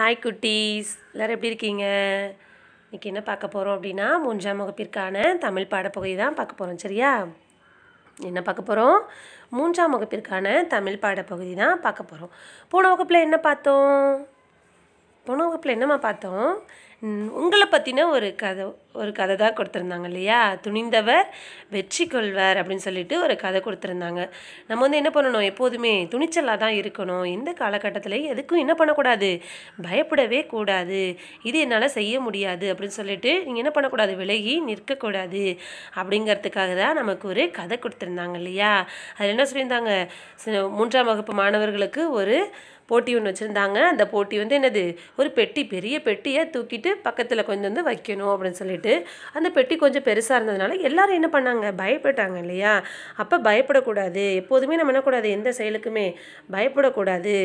hi குட்டீஸ் எல்லோரும் எப்படி இருக்கீங்க இன்றைக்கி என்ன பார்க்க போகிறோம் அப்படின்னா மூன்றாம் வகுப்பிற்கான தமிழ் பாடப்பகுதி தான் பார்க்க போகிறோம் சரியா என்ன பார்க்க போகிறோம் மூன்றாம் வகுப்பிற்கான தமிழ் பாடப்பகுதி தான் பார்க்க போகிறோம் போன வகுப்பில் என்ன பார்த்தோம் போன வகுப்பில் என்னம்மா பார்த்தோம் உங்களை பற்றின ஒரு கதை ஒரு கதை தான் கொடுத்துருந்தாங்க இல்லையா துணிந்தவர் வெற்றி கொள்வர் அப்படின்னு சொல்லிட்டு ஒரு கதை கொடுத்துருந்தாங்க நம்ம வந்து என்ன பண்ணணும் எப்போதுமே துணிச்சலாக தான் இருக்கணும் இந்த காலகட்டத்திலையும் எதுக்கும் என்ன பண்ணக்கூடாது பயப்படவே கூடாது இது என்னால் செய்ய முடியாது அப்படின்னு சொல்லிட்டு நீங்கள் என்ன பண்ணக்கூடாது விலகி நிற்கக்கூடாது அப்படிங்கிறதுக்காக தான் நமக்கு ஒரு கதை கொடுத்துருந்தாங்க இல்லையா அதில் என்ன சொல்லியிருந்தாங்க மூன்றாம் வகுப்பு மாணவர்களுக்கு ஒரு போட்டி ஒன்று வச்சுருந்தாங்க அந்த போட்டி வந்து என்னது ஒரு பெட்டி பெரிய பெட்டியை தூக்கிட்டு பக்கத்தில் கொஞ்சம் வந்து வைக்கணும் அப்படின்னு சொல்லிட்டு சொல்லிட்டு அந்த பெட்டி கொஞ்சம் பெருசாக இருந்ததுனால எல்லாரும் என்ன பண்ணாங்க பயப்பட்டாங்க இல்லையா அப்போ பயப்படக்கூடாது எப்போதுமே நம்ம என்னக்கூடாது எந்த செயலுக்குமே பயப்படக்கூடாது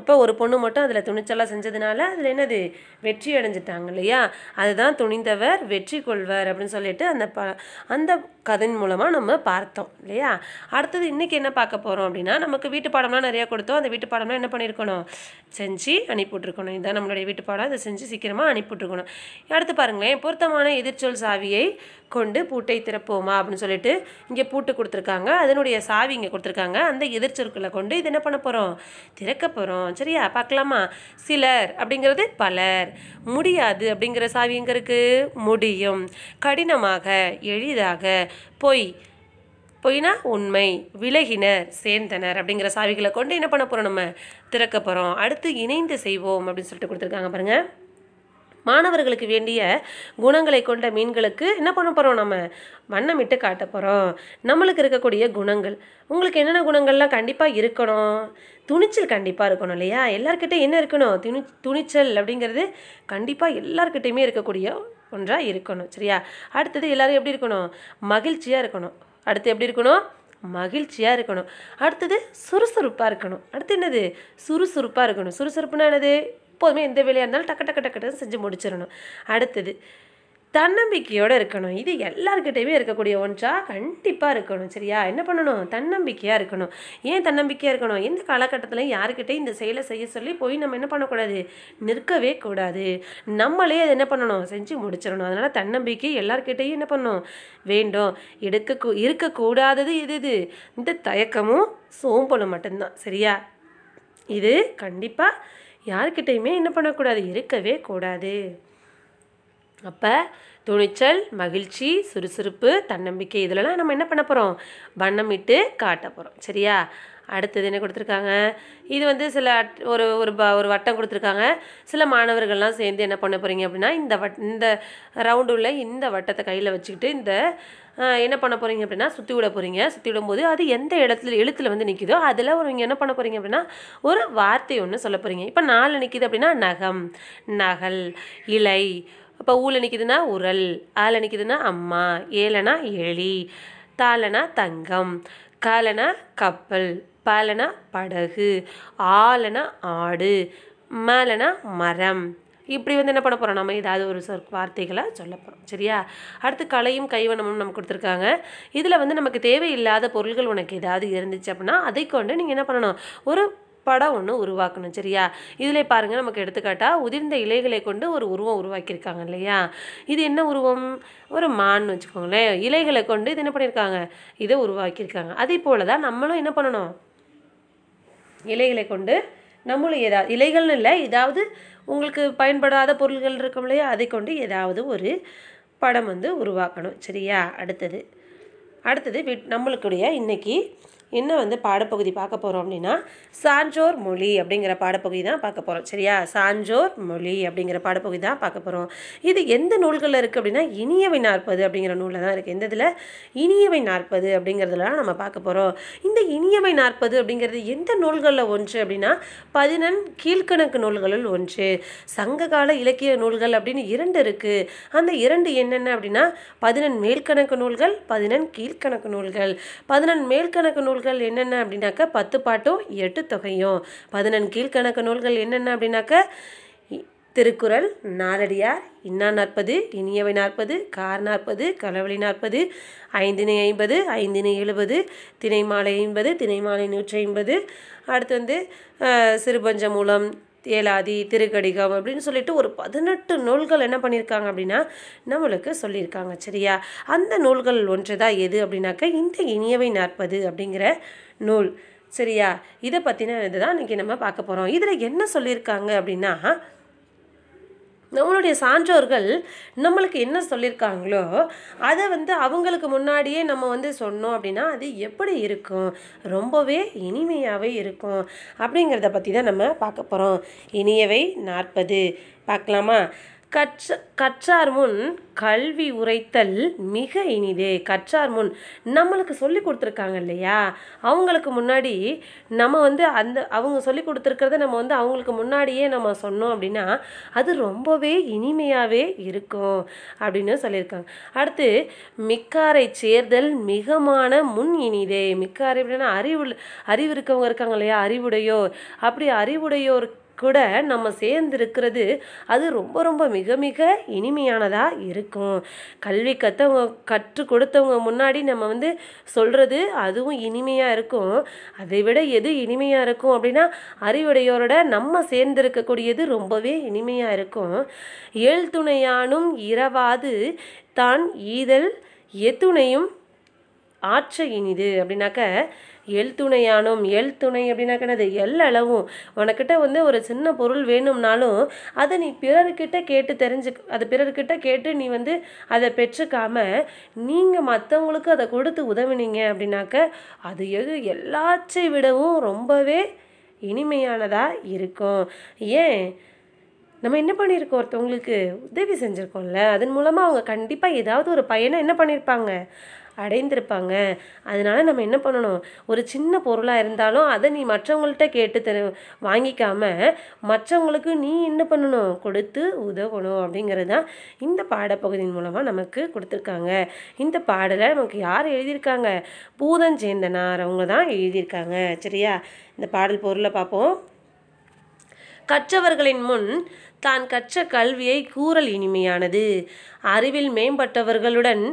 அப்போ ஒரு பொண்ணு மட்டும் அதில் துணிச்சலாக செஞ்சதுனால அதில் என்னது வெற்றி அடைஞ்சிட்டாங்க இல்லையா அதுதான் துணிந்தவர் வெற்றி கொள்வர் அப்படின்னு சொல்லிட்டு அந்த ப அந்த கதன் மூலமாக நம்ம பார்த்தோம் இல்லையா அடுத்தது இன்றைக்கி என்ன பார்க்க போகிறோம் அப்படின்னா நமக்கு வீட்டு பாடம்லாம் நிறையா கொடுத்தோம் அந்த வீட்டு பாடம்லாம் என்ன பண்ணியிருக்கணும் செஞ்சு அனுப்பிவிட்ருக்கணும் இதுதான் நம்மளுடைய வீட்டு பாடம் அதை செஞ்சு சீக்கிரமாக அனுப்பிவிட்ருக்கணும் அடுத்து பாருங்களேன் பொருத்தமான எதிர்ச்சொல் சாவியை கொண்டு பூட்டை திறப்போமா அப்படின்னு சொல்லிட்டு இங்கே பூட்டு கொடுத்துருக்காங்க அதனுடைய சாவி இங்கே கொடுத்துருக்காங்க அந்த எதிர்ச்சொற்களை கொண்டு இது என்ன பண்ண போகிறோம் திறக்க போகிறோம் சரியா பார்க்கலாமா சிலர் அப்படிங்கிறது பலர் முடியாது அப்படிங்கிற சாவி எங்கே இருக்குது முடியும் கடினமாக எளிதாக பொய் பொய்னா உண்மை விலகினர் சேர்ந்தனர் அப்படிங்கிற சாவிகளை கொண்டு என்ன பண்ண போகிறோம் நம்ம திறக்க போகிறோம் அடுத்து இணைந்து செய்வோம் அப்படின்னு சொல்லிட்டு கொடுத்துருக்காங்க பாருங்கள் மாணவர்களுக்கு வேண்டிய குணங்களை கொண்ட மீன்களுக்கு என்ன பண்ண போகிறோம் நம்ம வண்ணமிட்டு காட்ட போகிறோம் நம்மளுக்கு இருக்கக்கூடிய குணங்கள் உங்களுக்கு என்னென்ன குணங்கள்லாம் கண்டிப்பாக இருக்கணும் துணிச்சல் கண்டிப்பாக இருக்கணும் இல்லையா எல்லாருக்கிட்டே என்ன இருக்கணும் துணி துணிச்சல் அப்படிங்கிறது கண்டிப்பாக எல்லாருக்கிட்டேயுமே இருக்கக்கூடிய ஒன்றாக இருக்கணும் சரியா அடுத்தது எல்லோரும் எப்படி இருக்கணும் மகிழ்ச்சியாக இருக்கணும் அடுத்து எப்படி இருக்கணும் மகிழ்ச்சியாக இருக்கணும் அடுத்தது சுறுசுறுப்பாக இருக்கணும் அடுத்து என்னது சுறுசுறுப்பாக இருக்கணும் சுறுசுறுப்புனா என்னது எப்போதுமே எந்த வேலையாக இருந்தாலும் டக்கு டக்கு டக்கு செஞ்சு முடிச்சிடணும் அடுத்தது தன்னம்பிக்கையோடு இருக்கணும் இது எல்லாருக்கிட்டையுமே இருக்கக்கூடிய ஒன்றா கண்டிப்பாக இருக்கணும் சரியா என்ன பண்ணணும் தன்னம்பிக்கையாக இருக்கணும் ஏன் தன்னம்பிக்கையாக இருக்கணும் எந்த காலகட்டத்திலையும் யாருக்கிட்டையும் இந்த செயலை செய்ய சொல்லி போய் நம்ம என்ன பண்ணக்கூடாது நிற்கவே கூடாது நம்மளே அதை என்ன பண்ணணும் செஞ்சு முடிச்சிடணும் அதனால் தன்னம்பிக்கை எல்லாருக்கிட்டையும் என்ன பண்ணணும் வேண்டும் எடுக்க இருக்கக்கூடாதது எது இது இந்த தயக்கமும் சோம்பலும் மட்டும்தான் சரியா இது கண்டிப்பாக யாருக்கிட்டையுமே என்ன பண்ணக்கூடாது இருக்கவே கூடாது அப்போ துணிச்சல் மகிழ்ச்சி சுறுசுறுப்பு தன்னம்பிக்கை இதிலலாம் நம்ம என்ன பண்ண போகிறோம் வண்ணமிட்டு காட்ட போகிறோம் சரியா அடுத்தது என்ன கொடுத்துருக்காங்க இது வந்து சில ஒரு ஒரு ப ஒரு வட்டம் கொடுத்துருக்காங்க சில மாணவர்கள்லாம் சேர்ந்து என்ன பண்ண போகிறீங்க அப்படின்னா இந்த வட் இந்த ரவுண்டு உள்ள இந்த வட்டத்தை கையில் வச்சுக்கிட்டு இந்த என்ன பண்ண போகிறீங்க அப்படின்னா சுற்றி விட போகிறீங்க சுற்றி விடும்போது அது எந்த இடத்துல எழுத்தில் வந்து நிற்கிதோ அதில் ஒரு என்ன பண்ண போகிறீங்க அப்படின்னா ஒரு வார்த்தை ஒன்று சொல்ல போகிறீங்க இப்போ நாலு நிற்கிது அப்படின்னா நகம் நகல் இலை அப்போ ஊல நிற்கிதுன்னா உரல் ஆள் நிற்கிதுன்னா அம்மா ஏலனா எலி தாளனா தங்கம் காலனா கப்பல் பாலனா படகு ஆலனா ஆடு மேலனா மரம் இப்படி வந்து என்ன பண்ண போகிறோம் நம்ம ஏதாவது ஒரு சொற் வார்த்தைகளை சொல்ல போகிறோம் சரியா அடுத்து கலையும் கைவனமும் நமக்கு கொடுத்துருக்காங்க இதில் வந்து நமக்கு தேவையில்லாத பொருள்கள் உனக்கு ஏதாவது இருந்துச்சு அப்படின்னா அதை கொண்டு நீங்கள் என்ன பண்ணணும் ஒரு படம் ஒன்று உருவாக்கணும் சரியா இதில் பாருங்கள் நமக்கு எடுத்துக்காட்டால் உதிர்ந்த இலைகளை கொண்டு ஒரு உருவம் உருவாக்கியிருக்காங்க இல்லையா இது என்ன உருவம் ஒரு மான்னு வச்சுக்கோங்களேன் இலைகளை கொண்டு இது என்ன பண்ணியிருக்காங்க இதை உருவாக்கியிருக்காங்க அதே போல் தான் நம்மளும் என்ன பண்ணணும் இலைகளை கொண்டு நம்மளும் ஏதா இலைகள்னு இல்லை ஏதாவது உங்களுக்கு பயன்படாத பொருள்கள் இருக்கும் இல்லையா அதை கொண்டு ஏதாவது ஒரு படம் வந்து உருவாக்கணும் சரியா அடுத்தது அடுத்தது நம்மளுக்குடைய இன்றைக்கி என்ன வந்து பாடப்பகுதி பார்க்க போகிறோம் அப்படின்னா சான்றோர் மொழி அப்படிங்கிற பாடப்பகுதி தான் பார்க்க போகிறோம் சரியா சான்றோர் மொழி அப்படிங்கிற பாடப்பகுதி தான் பார்க்க போகிறோம் இது எந்த நூல்களில் இருக்குது அப்படின்னா இனியவை நாற்பது அப்படிங்கிற நூலில் தான் இருக்குது எந்த இதில் இனியவை நாற்பது அப்படிங்கிறதுலாம் நம்ம பார்க்க போகிறோம் இந்த இனியவை நாற்பது அப்படிங்கிறது எந்த நூல்களில் ஒன்று அப்படின்னா பதினெண் கீழ்கணக்கு நூல்களில் ஒன்று சங்ககால இலக்கிய நூல்கள் அப்படின்னு இரண்டு இருக்குது அந்த இரண்டு என்னென்ன அப்படின்னா பதினெண் மேல்கணக்கு நூல்கள் பதினெண் கீழ்கணக்கு நூல்கள் பதினெண் மேல்கணக்கு நூல் நூல்கள் என்னென்ன அப்படின்னாக்க பத்து பாட்டும் எட்டு தொகையும் பதினெண் கீழ்கணக்கு நூல்கள் என்னென்ன அப்படின்னாக்க திருக்குறள் நாலடியார் இன்னா நாற்பது இனியவை நாற்பது கார் நாற்பது கலவழி நாற்பது ஐந்தினை ஐம்பது ஐந்தினை எழுபது தினை மாலை ஐம்பது தினை மாலை நூற்றி ஐம்பது அடுத்து வந்து சிறுபஞ்சமூலம் தேலாதி திருக்கடிகம் அப்படின்னு சொல்லிட்டு ஒரு பதினெட்டு நூல்கள் என்ன பண்ணியிருக்காங்க அப்படின்னா நம்மளுக்கு சொல்லியிருக்காங்க சரியா அந்த நூல்கள் ஒன்று தான் எது அப்படின்னாக்கா இந்த இனியவை நாற்பது அப்படிங்கிற நூல் சரியா இதை பற்றின இதுதான் இன்றைக்கி நம்ம பார்க்க போகிறோம் இதில் என்ன சொல்லியிருக்காங்க அப்படின்னா நம்மளுடைய சான்றோர்கள் நம்மளுக்கு என்ன சொல்லியிருக்காங்களோ அதை வந்து அவங்களுக்கு முன்னாடியே நம்ம வந்து சொன்னோம் அப்படின்னா அது எப்படி இருக்கும் ரொம்பவே இனிமையாகவே இருக்கும் அப்படிங்கிறத பற்றி தான் நம்ம பார்க்க போகிறோம் இனியவை நாற்பது பார்க்கலாமா கற்ற கற்றார் முன் கல்வி உரைத்தல் மிக இனிதே கற்றார் முன் நம்மளுக்கு சொல்லி கொடுத்துருக்காங்க இல்லையா அவங்களுக்கு முன்னாடி நம்ம வந்து அந்த அவங்க சொல்லி கொடுத்துருக்கிறத நம்ம வந்து அவங்களுக்கு முன்னாடியே நம்ம சொன்னோம் அப்படின்னா அது ரொம்பவே இனிமையாகவே இருக்கும் அப்படின்னு சொல்லியிருக்காங்க அடுத்து மிக்காரை சேர்தல் மிகமான முன் இனிதே மிக்காரை அப்படின்னா அறிவு அறிவு இருக்கவங்க இருக்காங்க இல்லையா அறிவுடையோர் அப்படி அறிவுடையோர் கூட நம்ம சேர்ந்துருக்கிறது அது ரொம்ப ரொம்ப மிக மிக இனிமையானதாக இருக்கும் கல்வி கற்றவங்க கற்றுக் கொடுத்தவங்க முன்னாடி நம்ம வந்து சொல்கிறது அதுவும் இனிமையாக இருக்கும் அதை விட எது இனிமையாக இருக்கும் அப்படின்னா அறிவுடையோரோட நம்ம சேர்ந்திருக்கக்கூடியது ரொம்பவே இனிமையாக இருக்கும் ஏழ்துணையானும் இரவாது தான் ஈதல் எத்துணையும் ஆற்ற இனிது அப்படின்னாக்க எல் துணையானும் எல் துணை அப்படின்னா கிடையாது எல் அளவும் உனக்கிட்ட வந்து ஒரு சின்ன பொருள் வேணும்னாலும் அதை நீ பிறர்கிட்ட கேட்டு தெரிஞ்சு அதை பிறர்கிட்ட கேட்டு நீ வந்து அதை பெற்றுக்காம நீங்கள் மற்றவங்களுக்கு அதை கொடுத்து உதவினீங்க அப்படின்னாக்க அது எது எல்லாச்சை விடவும் ரொம்பவே இனிமையானதாக இருக்கும் ஏன் நம்ம என்ன பண்ணியிருக்கோம் ஒருத்தவங்களுக்கு உதவி செஞ்சுருக்கோம்ல அதன் மூலமாக அவங்க கண்டிப்பாக ஏதாவது ஒரு பையனை என்ன பண்ணியிருப்பாங்க அடைந்திருப்பாங்க அதனால் நம்ம என்ன பண்ணணும் ஒரு சின்ன பொருளாக இருந்தாலும் அதை நீ மற்றவங்கள்ட்ட கேட்டு தரு வாங்கிக்காம மற்றவங்களுக்கு நீ என்ன பண்ணணும் கொடுத்து உதவணும் அப்படிங்கிறது தான் இந்த பாடப்பகுதியின் மூலமாக நமக்கு கொடுத்துருக்காங்க இந்த பாடலை நமக்கு யார் எழுதியிருக்காங்க பூதஞ்சேந்தனார் அவங்க தான் எழுதியிருக்காங்க சரியா இந்த பாடல் பொருளை பார்ப்போம் கற்றவர்களின் முன் தான் கற்ற கல்வியை கூறல் இனிமையானது அறிவில் மேம்பட்டவர்களுடன்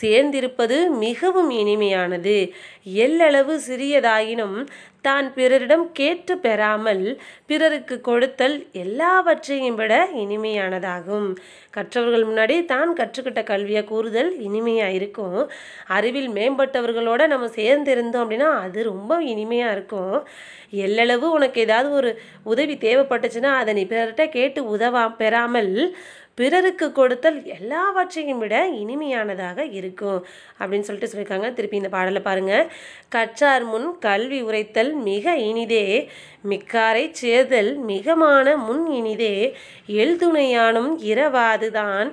சேர்ந்திருப்பது மிகவும் இனிமையானது எல்லளவு சிறியதாயினும் தான் பிறரிடம் கேட்டு பெறாமல் பிறருக்கு கொடுத்தல் எல்லாவற்றையும் விட இனிமையானதாகும் கற்றவர்கள் முன்னாடி தான் கற்றுக்கிட்ட கல்வியை கூறுதல் இனிமையாக இருக்கும் அறிவில் மேம்பட்டவர்களோட நம்ம சேர்ந்திருந்தோம் அப்படின்னா அது ரொம்ப இனிமையாக இருக்கும் எல்லளவு உனக்கு ஏதாவது ஒரு உதவி தேவைப்பட்டுச்சுன்னா அதை நீ பிறர்கிட்ட கேட்டு உதவா பெறாமல் பிறருக்கு கொடுத்தல் எல்லாவற்றையும் விட இனிமையானதாக இருக்கும் அப்படின்னு சொல்லிட்டு சொல்லியிருக்காங்க திருப்பி இந்த பாடலை பாருங்கள் கற்றார் முன் கல்வி உரைத்தல் மிக இனிதே மிக்காரை சேர்தல் மிகமான முன் இனிதே எழுதுணையானும் இரவாதுதான்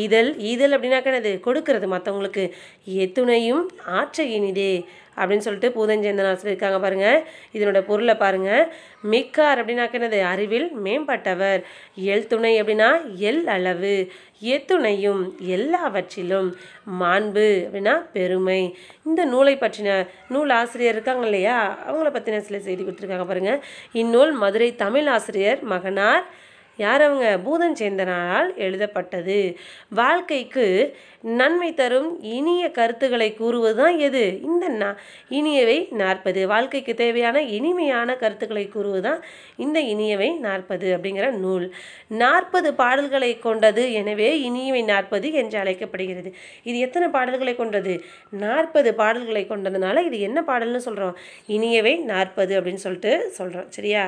ஈதல் ஈதல் அப்படின்னாக்கா கொடுக்கறது மற்றவங்களுக்கு எத்துணையும் ஆற்ற இனிதே அப்படின்னு சொல்லிட்டு பூதஞ்சேந்தனார் சொல்லியிருக்காங்க பாருங்கள் இதனோட பொருளை பாருங்கள் மிக்கார் அப்படின்னாக்க அறிவில் மேம்பட்டவர் எல் துணை அப்படின்னா எல் அளவு எத்துணையும் எல்லாவற்றிலும் மாண்பு அப்படின்னா பெருமை இந்த நூலை பற்றின நூல் ஆசிரியர் இருக்காங்க இல்லையா அவங்கள பற்றின சில செய்தி கொடுத்துருக்காங்க பாருங்கள் இந்நூல் மதுரை தமிழ் ஆசிரியர் மகனார் யார் அவங்க பூதன் சேந்தனாலால் எழுதப்பட்டது வாழ்க்கைக்கு நன்மை தரும் இனிய கருத்துக்களை கூறுவது தான் எது இந்த நா இனியவை நாற்பது வாழ்க்கைக்கு தேவையான இனிமையான கருத்துக்களை கூறுவது தான் இந்த இனியவை நாற்பது அப்படிங்கிற நூல் நாற்பது பாடல்களை கொண்டது எனவே இனியவை நாற்பது என்று அழைக்கப்படுகிறது இது எத்தனை பாடல்களை கொண்டது நாற்பது பாடல்களை கொண்டதுனால இது என்ன பாடல்னு சொல்கிறோம் இனியவை நாற்பது அப்படின்னு சொல்லிட்டு சொல்கிறோம் சரியா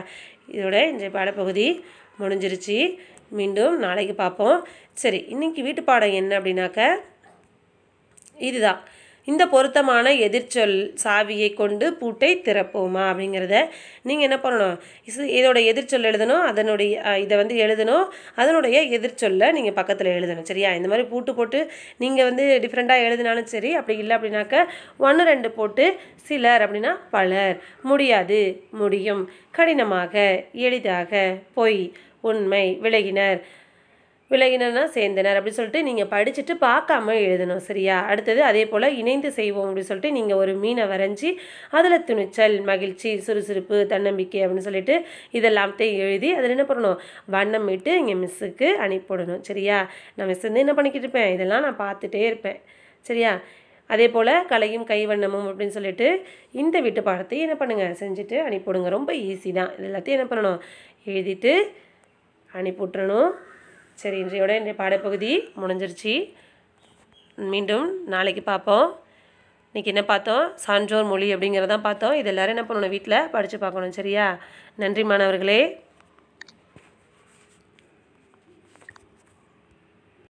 இதோட இன்றைய பாடப்பகுதி முடிஞ்சிருச்சு மீண்டும் நாளைக்கு பார்ப்போம் சரி இன்றைக்கி வீட்டு பாடம் என்ன அப்படின்னாக்க இதுதான் இந்த பொருத்தமான எதிர்ச்சொல் சாவியை கொண்டு பூட்டை திறப்போமா அப்படிங்கிறத நீங்கள் என்ன பண்ணணும் இதோட எதிர்ச்சொல் எழுதணும் அதனுடைய இதை வந்து எழுதணும் அதனுடைய எதிர்ச்சொல்லை நீங்கள் பக்கத்தில் எழுதணும் சரியா இந்த மாதிரி பூட்டு போட்டு நீங்கள் வந்து டிஃப்ரெண்ட்டாக எழுதினாலும் சரி அப்படி இல்லை அப்படின்னாக்க ஒன்று ரெண்டு போட்டு சிலர் அப்படின்னா பலர் முடியாது முடியும் கடினமாக எளிதாக பொய் உண்மை விலகினர் விலகினர்னா சேர்ந்தனர் அப்படின்னு சொல்லிட்டு நீங்கள் படிச்சுட்டு பார்க்காம எழுதணும் சரியா அடுத்தது அதே போல் இணைந்து செய்வோம் அப்படின்னு சொல்லிட்டு நீங்கள் ஒரு மீனை வரைஞ்சி அதில் துணிச்சல் மகிழ்ச்சி சுறுசுறுப்பு தன்னம்பிக்கை அப்படின்னு சொல்லிட்டு இதெல்லாத்தையும் எழுதி அதில் என்ன பண்ணணும் வண்ணமிட்டு இங்கே மிஸ்ஸுக்கு அனுப்பிவிடணும் சரியா நான் மிஸ் வந்து என்ன பண்ணிக்கிட்டு இருப்பேன் இதெல்லாம் நான் பார்த்துட்டே இருப்பேன் சரியா அதே போல் கலையும் கைவண்ணமும் அப்படின்னு சொல்லிட்டு இந்த வீட்டு பாடத்தையும் என்ன பண்ணுங்கள் செஞ்சுட்டு அனுப்பிவிடுங்க ரொம்ப ஈஸி தான் இது எல்லாத்தையும் என்ன பண்ணணும் எழுதிட்டு அனுப்பிவிட்றணும் சரி இன்றையோட இன்றைய பாடப்பகுதி முடிஞ்சிருச்சு மீண்டும் நாளைக்கு பார்ப்போம் இன்றைக்கி என்ன பார்த்தோம் சான்றோர் மொழி அப்படிங்கிறதான் பார்த்தோம் இது எல்லோரும் என்ன பண்ணணும் வீட்டில் படித்து பார்க்கணும் சரியா நன்றி மாணவர்களே